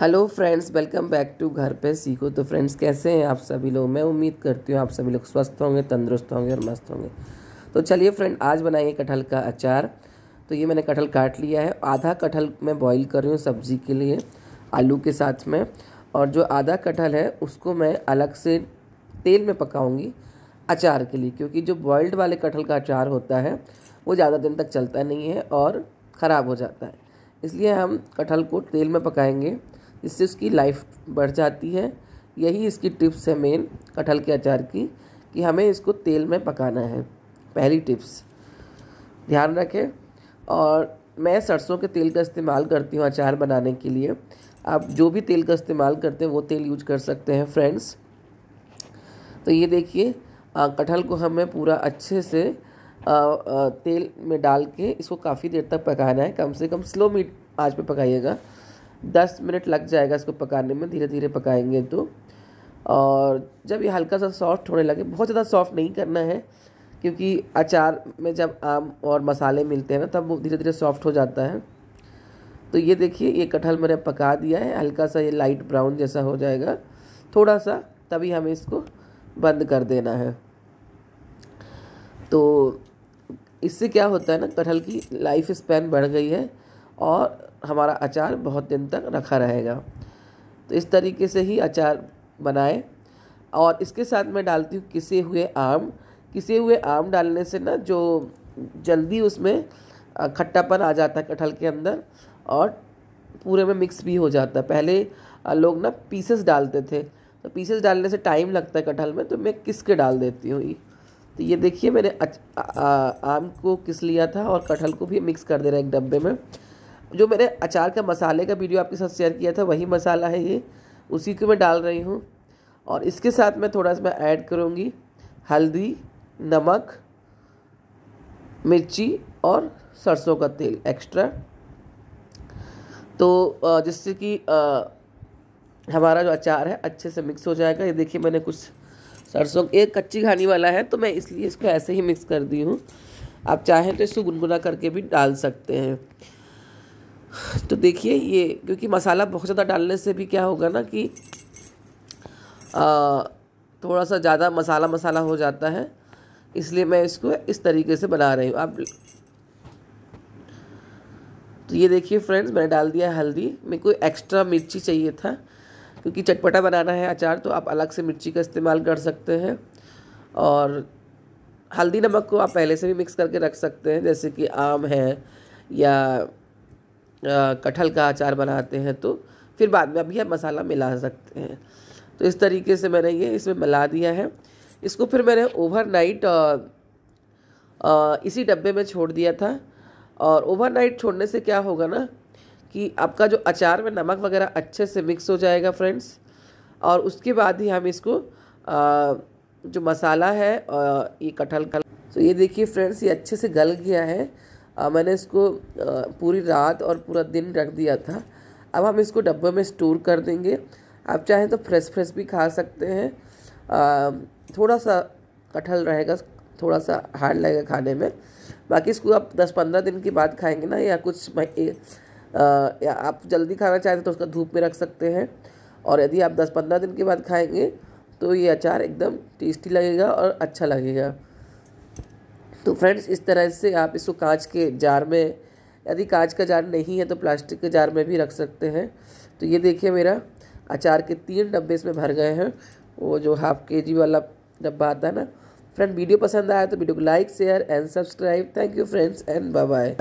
hello friends welcome back to घर पे सीखो तो फ्रेंड्स कैसे हैं आप सभी लोग मैं उम्मीद करती हूँ आप सभी लोग स्वस्थ होंगे तंदुरुस्त होंगे और मस्त होंगे तो चलिए फ्रेंड आज बनाइए कटहल का अचार तो ये मैंने कटहल काट लिया है आधा कटहल मैं बॉईल कर रही हूँ सब्ज़ी के लिए आलू के साथ में और जो आधा कटहल है उसको मैं अलग से तेल में पकाऊँगी अचार के लिए क्योंकि जो बॉइल्ड वाले कटहल का अचार होता है वो ज़्यादा दिन तक चलता नहीं है और ख़राब हो जाता है इसलिए हम कटहल को तेल में पकाएंगे इससे उसकी लाइफ बढ़ जाती है यही इसकी टिप्स है मेन कटहल के अचार की कि हमें इसको तेल में पकाना है पहली टिप्स ध्यान रखें और मैं सरसों के तेल का इस्तेमाल करती हूँ अचार बनाने के लिए आप जो भी तेल का इस्तेमाल करते हैं वो तेल यूज कर सकते हैं फ्रेंड्स तो ये देखिए कटहल को हमें पूरा अच्छे से आ, आ, तेल में डाल के इसको काफ़ी देर तक पकाना है कम से कम स्लो मीट आज पे पकाइएगा दस मिनट लग जाएगा इसको पकाने में धीरे धीरे पकाएंगे तो और जब ये हल्का सा सॉफ्ट होने लगे बहुत ज़्यादा सॉफ्ट नहीं करना है क्योंकि अचार में जब आम और मसाले मिलते हैं ना तब वो धीरे धीरे सॉफ्ट हो जाता है तो ये देखिए ये कटहल मैंने पका दिया है हल्का सा ये लाइट ब्राउन जैसा हो जाएगा थोड़ा सा तभी हमें इसको बंद कर देना है तो इससे क्या होता है ना कटहल की लाइफ स्पैन बढ़ गई है और हमारा अचार बहुत दिन तक रखा रहेगा तो इस तरीके से ही अचार बनाए और इसके साथ मैं डालती हूँ किसे हुए आम किसे हुए आम डालने से ना जो जल्दी उसमें खट्टापन आ जाता है कटहल के अंदर और पूरे में मिक्स भी हो जाता है पहले लोग ना पीसेस डालते थे तो पीसेस डालने से टाइम लगता है कटहल में तो मैं किस के डाल देती हूँ तो ये देखिए मैंने आम को किस लिया था और कटहल को भी मिक्स कर दे रहा है एक डब्बे में जो मैंने अचार का मसाले का वीडियो आपके साथ शेयर किया था वही मसाला है ये उसी को मैं डाल रही हूँ और इसके साथ मैं थोड़ा सा मैं ऐड करूँगी हल्दी नमक मिर्ची और सरसों का तेल एक्स्ट्रा तो जिससे कि हमारा जो अचार है अच्छे से मिक्स हो जाएगा ये देखिए मैंने कुछ सरसों एक कच्ची घानी वाला है तो मैं इसलिए इसको ऐसे ही मिक्स कर दी हूँ आप चाहें तो इसको गुनगुना करके भी डाल सकते हैं तो देखिए ये क्योंकि मसाला बहुत ज़्यादा डालने से भी क्या होगा ना कि आ, थोड़ा सा ज़्यादा मसाला मसाला हो जाता है इसलिए मैं इसको इस तरीके से बना रही हूँ आप तो ये देखिए फ्रेंड्स मैंने डाल दिया हल्दी मेरे को एक्स्ट्रा मिर्ची चाहिए था क्योंकि चटपटा बनाना है अचार तो आप अलग से मिर्ची का इस्तेमाल कर सकते हैं और हल्दी नमक को आप पहले से भी मिक्स करके रख सकते हैं जैसे कि आम है या कटहल का अचार बनाते हैं तो फिर बाद में अभी हम मसाला मिला सकते हैं तो इस तरीके से मैंने ये इसमें मिला दिया है इसको फिर मैंने ओवरनाइट इसी डब्बे में छोड़ दिया था और ओवरनाइट छोड़ने से क्या होगा ना कि आपका जो अचार में नमक वगैरह अच्छे से मिक्स हो जाएगा फ्रेंड्स और उसके बाद ही हम इसको आ, जो मसाला है आ, ये कटहल का तो ये देखिए फ्रेंड्स ये अच्छे से गल गया है आ, मैंने इसको आ, पूरी रात और पूरा दिन रख दिया था अब हम इसको डब्बे में स्टोर कर देंगे आप चाहें तो फ्रेश फ्रेश भी खा सकते हैं आ, थोड़ा सा कटहल रहेगा थोड़ा सा हार्ड लगेगा खाने में बाकी इसको आप दस पंद्रह दिन के बाद खाएंगे ना या कुछ आ, या आप जल्दी खाना चाहते तो उसका धूप में रख सकते हैं और यदि आप दस पंद्रह दिन के बाद खाएंगे तो ये अचार एकदम टेस्टी लगेगा और अच्छा लगेगा तो फ्रेंड्स इस तरह से आप इसको कांच के जार में यदि कांच का जार नहीं है तो प्लास्टिक के जार में भी रख सकते हैं तो ये देखिए मेरा अचार के तीन डब्बे इसमें भर गए हैं वो जो हाफ के जी वाला डब्बा आता है ना फ्रेंड वीडियो पसंद आया तो वीडियो को like share and subscribe thank you friends and bye bye